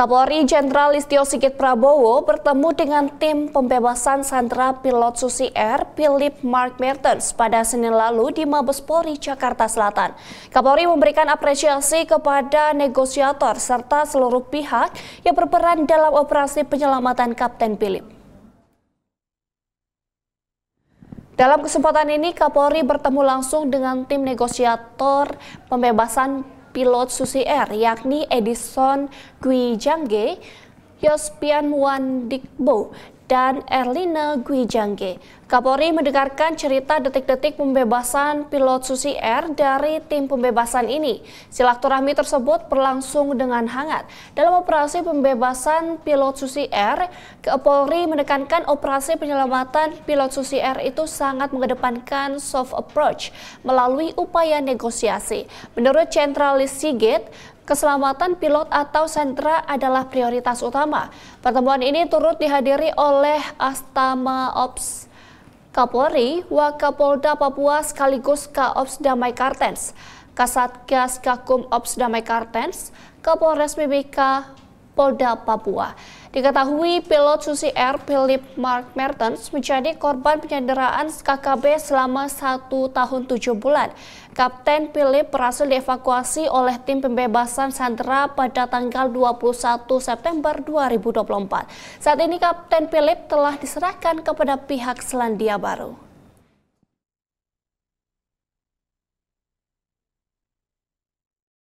Kapolri Jenderal Listio Sigit Prabowo bertemu dengan tim pembebasan sandera pilot Susi Air Philip Mark Mertens pada Senin lalu di Mabes Polri Jakarta Selatan. Kapolri memberikan apresiasi kepada negosiator serta seluruh pihak yang berperan dalam operasi penyelamatan Kapten Philip. Dalam kesempatan ini, Kapolri bertemu langsung dengan tim negosiator pembebasan pilot Susi Air yakni Edison Gwijangge Yospian Wan Dikbo dan Erlina Guijangge. Kapolri mendengarkan cerita detik-detik pembebasan pilot Susi Air dari tim pembebasan ini. Silaturahmi tersebut berlangsung dengan hangat. Dalam operasi pembebasan pilot Susi Air, Kapolri menekankan operasi penyelamatan pilot Susi Air itu sangat mengedepankan soft approach melalui upaya negosiasi. Menurut Centralis Sigit, keselamatan pilot atau sentra adalah prioritas utama. Pertemuan ini turut dihadiri oleh Astama Ops Kapolri, Wakapolda Papua sekaligus Kaops Damai Kartens, Kasatgas Kakum Ops Damai Kartens, Kapolres Mimika Polda Papua. Diketahui pilot Susi Air Philip Mark Mertens menjadi korban penyanderaan KKB selama satu tahun tujuh bulan. Kapten Philip berhasil dievakuasi oleh tim pembebasan sandera pada tanggal 21 September 2024. Saat ini Kapten Philip telah diserahkan kepada pihak Selandia Baru.